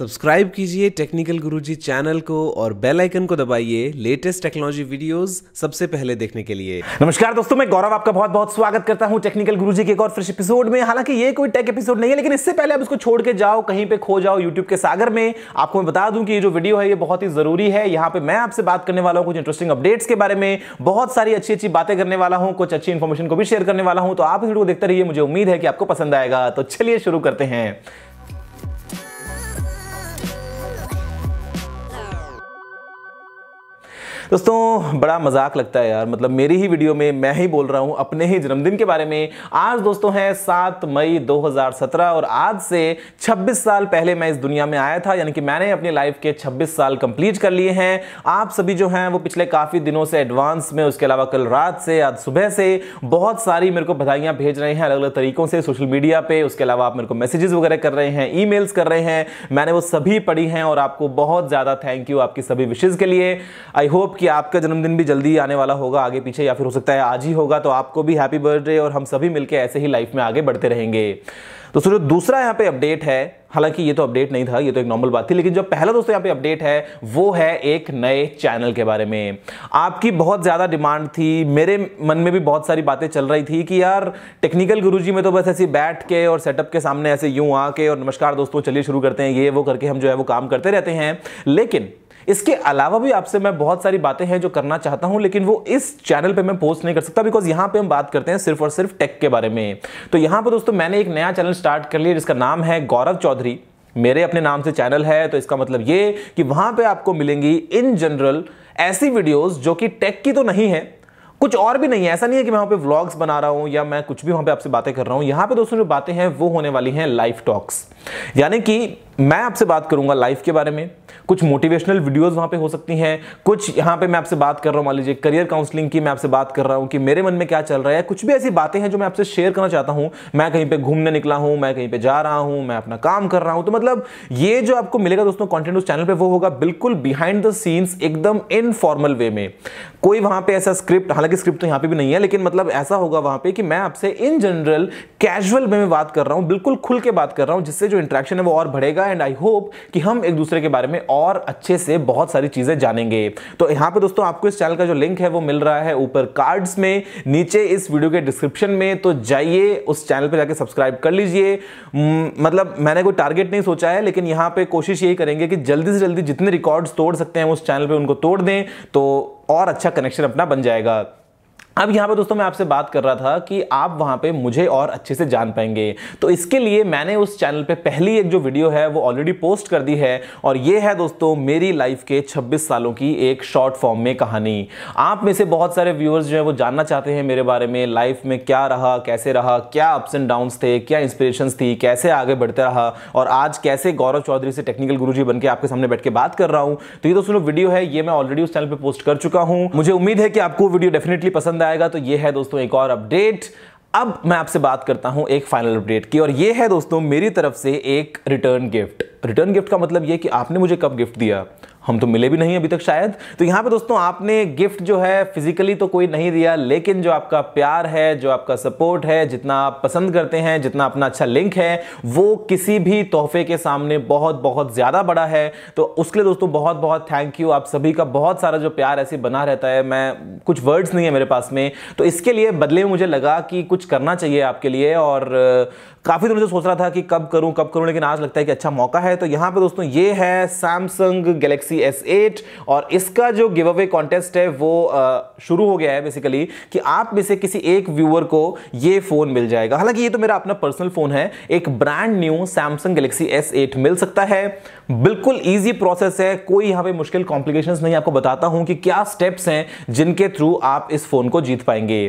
subscribe कीजिए technical गुरुजी channel को और बेल आइकन को दबाइए लेटेस्ट टेक्नोलॉजी वीडियोस सबसे पहले देखने के लिए नमस्कार दोस्तों मैं गौरव आपका बहुत बहुत स्वागत करता हूं टेक्निकल गुरुजी के एक और फ्रेश एपिसोड में हालांकि ये कोई टेक एपिसोड नहीं है लेकिन इससे पहले आप इसको छोड़ के जाओ कहीं पे खो जाओ यूट्यूब के सागर में आपको मैं बता दूं कि ये जो वीडियो है ये बहुत ही जरूरी है यहाँ पे मैं आपसे बात करने वाला हूँ कुछ इंटरेस्टिंग अपडेट्स के बारे में बहुत सारी अच्छी अच्छी बातें करने वाला हूँ कुछ अच्छी इन्फॉर्मेशन को भी शेयर करने वाला हूँ तो आप इस वीडियो को देखते रहिए मुझे उम्मीद है कि आपको पसंद आएगा तो चलिए शुरू करते हैं दोस्तों बड़ा मजाक लगता है यार मतलब मेरी ही वीडियो में मैं ही बोल रहा हूँ अपने ही जन्मदिन के बारे में आज दोस्तों है सात मई 2017 और आज से 26 साल पहले मैं इस दुनिया में आया था यानी कि मैंने अपनी लाइफ के 26 साल कंप्लीट कर लिए हैं आप सभी जो हैं वो पिछले काफ़ी दिनों से एडवांस में उसके अलावा कल रात से आज सुबह से बहुत सारी मेरे को बधाइयाँ भेज रहे हैं अलग अलग तरीक़ों से सोशल मीडिया पर उसके अलावा आप मेरे को मैसेजेस वगैरह कर रहे हैं ई कर रहे हैं मैंने वो सभी पढ़ी हैं और आपको बहुत ज़्यादा थैंक यू आपकी सभी विशेज़ के लिए आई होप कि आपका जन्मदिन भी जल्दी आने वाला होगा आगे पीछे या फिर हो सकता है आज ही होगा तो आपको भी हैप्पी बर्थडे और हम सभी मिलकर ऐसे ही लाइफ में आगे बढ़ते रहेंगे दोस्तों जो दूसरा यहाँ पे अपडेट है हालांकि ये तो अपडेट नहीं था ये तो एक नॉर्मल बात थी लेकिन जो पहला दोस्तों यहाँ पे अपडेट है वो है एक नए चैनल के बारे में आपकी बहुत ज़्यादा डिमांड थी मेरे मन में भी बहुत सारी बातें चल रही थी कि यार टेक्निकल गुरुजी में तो बस ऐसे बैठ के और सेटअप के सामने ऐसे यूं आके और नमस्कार दोस्तों चलिए शुरू करते हैं ये वो करके हम जो है वो काम करते रहते हैं लेकिन इसके अलावा भी आपसे मैं बहुत सारी बातें हैं जो करना चाहता हूं लेकिन वो इस चैनल पे मैं पोस्ट नहीं कर सकता बिकॉज यहां पे हम बात करते हैं सिर्फ और सिर्फ टेक के बारे में तो यहां पर दोस्तों मैंने एक नया चैनल स्टार्ट कर लिया जिसका नाम है गौरव चौधरी मेरे अपने नाम से चैनल है तो इसका मतलब ये कि वहां पर आपको मिलेंगी इन जनरल ऐसी वीडियोस जो कि टेक की तो नहीं है कुछ और भी नहीं है ऐसा नहीं है कि मैं वहाँ पे व्लॉग्स बना रहा हूँ या मैं कुछ भी वहाँ पे आपसे बातें कर रहा हूँ यहाँ पे दोस्तों जो बातें हैं वो होने वाली हैं लाइफ टॉक्स यानी कि मैं आपसे बात करूंगा लाइफ के बारे में कुछ मोटिवेशनल वीडियोस वहाँ पे हो सकती हैं कुछ यहाँ पे मैं आपसे बात कर रहा हूँ मान लीजिए करियर काउंसलिंग की मैं आपसे बात कर रहा हूँ कि मेरे मन में क्या चल रहा है कुछ भी ऐसी बातें हैं जो मैं आपसे शेयर करना चाहता हूँ मैं कहीं पे घूमने निकला हूँ मैं कहीं पे जा रहा हूँ मैं अपना काम कर रहा हूँ तो मतलब ये जो आपको मिलेगा दोस्तों कॉन्टेंट उस चैनल पर वो होगा बिल्कुल बिहाइंड द सीन्स एकदम इनफॉर्मल वे में कोई वहाँ पर ऐसा स्क्रिप्ट हालांकि हालांकि स्क्रिप्ट तो यहाँ पे भी नहीं है लेकिन मतलब ऐसा होगा वहाँ पे कि मैं आपसे इन जनरल कैजुअल में बात कर रहा हूँ बिल्कुल खुल के बात कर रहा हूँ जिससे जो इंट्रैक्शन है वो और बढ़ेगा एंड आई होप कि हम एक दूसरे के बारे में और अच्छे से बहुत सारी चीज़ें जानेंगे तो यहाँ पर दोस्तों आपको इस चैनल का जो लिंक है वो मिल रहा है ऊपर कार्ड्स में नीचे इस वीडियो के डिस्क्रिप्शन में तो जाइए उस चैनल पर जाकर सब्सक्राइब कर लीजिए हम्म, मतलब मैंने कोई टारगेट नहीं सोचा है लेकिन यहाँ पर कोशिश यही करेंगे कि जल्दी से जल्दी जितने रिकॉर्ड्स तोड़ सकते हैं उस चैनल पर उनको तोड़ दें तो और अच्छा कनेक्शन अपना बन जाएगा अब यहाँ पर दोस्तों मैं आपसे बात कर रहा था कि आप वहाँ पर मुझे और अच्छे से जान पाएंगे तो इसके लिए मैंने उस चैनल पर पहली एक जो वीडियो है वो ऑलरेडी पोस्ट कर दी है और ये है दोस्तों मेरी लाइफ के छब्बीस सालों की एक शॉर्ट फॉर्म में कहानी आप में से बहुत सारे व्यूअर्स जो है वो जानना चाहते हैं मेरे बारे में लाइफ में क्या रहा कैसे रहा क्या अप्स एंड डाउन्स थे क्या इंस्पिरेशन थी कैसे आगे बढ़ते रहा और आज कैसे गौरव चौधरी से टेक्निकल जी बनकर आपके सामने बैठ के बात कर रहा हूँ तो ये दोस्तों वीडियो है ये मैं ऑलरेडी उस चैनल पर पोस्ट कर चुका हूँ मुझे उम्मीद है कि आपको वीडियो डेफिनेटली पसंद आया आएगा तो ये है दोस्तों एक और अपडेट अब मैं आपसे बात करता हूं एक फाइनल अपडेट की और ये है दोस्तों मेरी तरफ से एक रिटर्न गिफ्ट रिटर्न गिफ्ट का मतलब ये कि आपने मुझे कब गिफ्ट दिया हम तो मिले भी नहीं अभी तक शायद तो यहाँ पे दोस्तों आपने गिफ्ट जो है फिजिकली तो कोई नहीं दिया लेकिन जो आपका प्यार है जो आपका सपोर्ट है जितना आप पसंद करते हैं जितना अपना अच्छा लिंक है वो किसी भी तोहफे के सामने बहुत बहुत ज़्यादा बड़ा है तो उसके लिए दोस्तों बहुत बहुत थैंक यू आप सभी का बहुत सारा जो प्यार ऐसे बना रहता है मैं कुछ वर्ड्स नहीं है मेरे पास में तो इसके लिए बदले में मुझे लगा कि कुछ करना चाहिए आपके लिए और काफ़ी दिनों से सोच रहा था कि कब करूं कब करूं लेकिन आज लगता है कि अच्छा मौका है तो यहाँ पर दोस्तों ये है Samsung Galaxy C S eight और इसका जो गिव अवे कॉन्टेस्ट है वो शुरू हो गया है बेसिकली कि आप में से किसी एक व्यूअर को ये फ़ोन मिल जाएगा हालांकि ये तो मेरा अपना पर्सनल फ़ोन है एक brand new Samsung Galaxy S eight मिल सकता है बिल्कुल ईजी प्रोसेस है कोई यहाँ पे मुश्किल कॉम्प्लिकेशन नहीं आपको बताता हूँ कि क्या स्टेप्स हैं जिनके थ्रू आप इस फ़ोन को जीत पाएंगे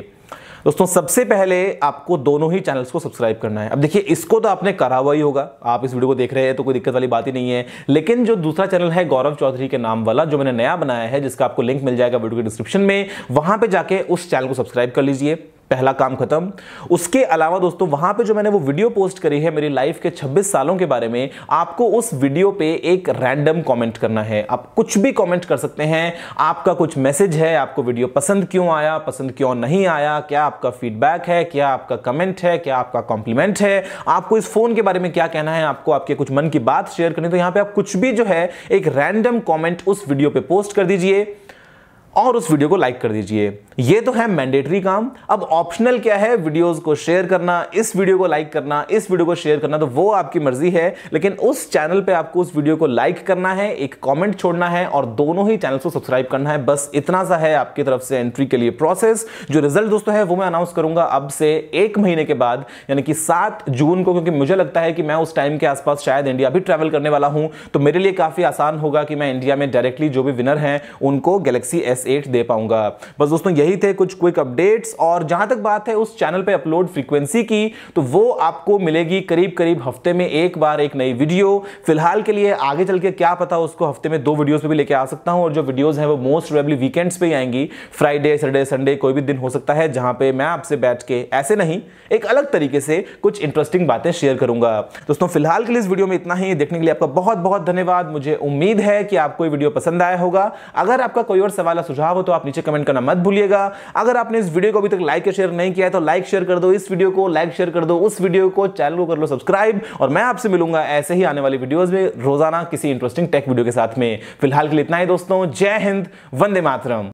दोस्तों सबसे पहले आपको दोनों ही चैनल्स को सब्सक्राइब करना है अब देखिए इसको तो आपने करा हुआ ही होगा आप इस वीडियो को देख रहे हैं तो कोई दिक्कत वाली बात ही नहीं है लेकिन जो दूसरा चैनल है गौरव चौधरी के नाम वाला जो मैंने नया बनाया है जिसका आपको लिंक मिल जाएगा वीडियो के डिस्क्रिप्शन में वहां पर जाके उस चैनल को सब्सक्राइब कर लीजिए पहला काम खत्म उसके अलावा दोस्तों वहां पे जो मैंने वो वीडियो पोस्ट करी है मेरी लाइफ के 26 सालों के बारे में आपको उस वीडियो पे एक रैंडम कमेंट करना है आप कुछ भी कमेंट कर सकते हैं आपका कुछ मैसेज है आपको वीडियो पसंद क्यों आया पसंद क्यों नहीं आया क्या आपका फीडबैक है क्या आपका कमेंट है क्या आपका कॉम्प्लीमेंट है आपको इस फोन के बारे में क्या कहना है आपको आपके कुछ मन की बात शेयर करनी तो यहां पर आप कुछ भी जो है एक रैंडम कॉमेंट उस वीडियो पर पोस्ट कर दीजिए और उस वीडियो को लाइक कर दीजिए ये तो है मैंडेटरी काम अब ऑप्शनल क्या है वीडियोस को शेयर करना इस वीडियो को लाइक करना इस वीडियो को शेयर करना तो वो आपकी मर्जी है लेकिन उस चैनल पे आपको उस वीडियो को लाइक करना है एक कमेंट छोड़ना है और दोनों ही चैनल को सब्सक्राइब करना है बस इतना सा है आपकी तरफ से एंट्री के लिए प्रोसेस जो रिजल्ट दोस्तों है वो मैं अनाउंस करूंगा अब से एक महीने के बाद यानी कि सात जून को क्योंकि मुझे लगता है कि मैं उस टाइम के आसपास शायद इंडिया भी ट्रैवल करने वाला हूं तो मेरे लिए काफी आसान होगा कि मैं इंडिया में डायरेक्टली जो भी विनर हैं उनको गैलेक्सी एस एस एट दे पाऊंगा बस दोस्तों यही थे कुछ क्विक अपडेट्स और जहां तक बात है उस चैनल पे अपलोड फ्रीक्वेंसी की तो वो आपको मिलेगी करीब करीब हफ्ते में एक बार एक नई वीडियो फिलहाल के लिए आगे चल के क्या पता उसको हफ्ते में दो वीडियोस पे भी लेके आ सकता हूं और जो वीडियोज है वो मोस्ट प्रोबेबली वीकेंड्स पर ही आएंगी फ्राइडे सैटरडे संडे कोई भी दिन हो सकता है जहां पर मैं आपसे बैठ के ऐसे नहीं एक अलग तरीके से कुछ इंटरेस्टिंग बातें शेयर करूंगा दोस्तों फिलहाल के लिए इस वीडियो में इतना ही देखने के लिए आपका बहुत बहुत धन्यवाद मुझे उम्मीद है कि आपको ये वीडियो पसंद आया होगा अगर आपका कोई और सवाल सुझाव तो हो तो आप नीचे कमेंट करना मत भूलिएगा अगर आपने इस वीडियो को अभी तक लाइक या शेयर नहीं किया है तो लाइक शेयर कर दो इस वीडियो को लाइक शेयर कर दो उस वीडियो को चैनल को कर लो सब्सक्राइब और मैं आपसे मिलूंगा ऐसे ही आने वाली वीडियोज में रोजाना किसी इंटरेस्टिंग टेक वीडियो के साथ में फिलहाल के लिए इतना ही दोस्तों जय हिंद वंदे मातरम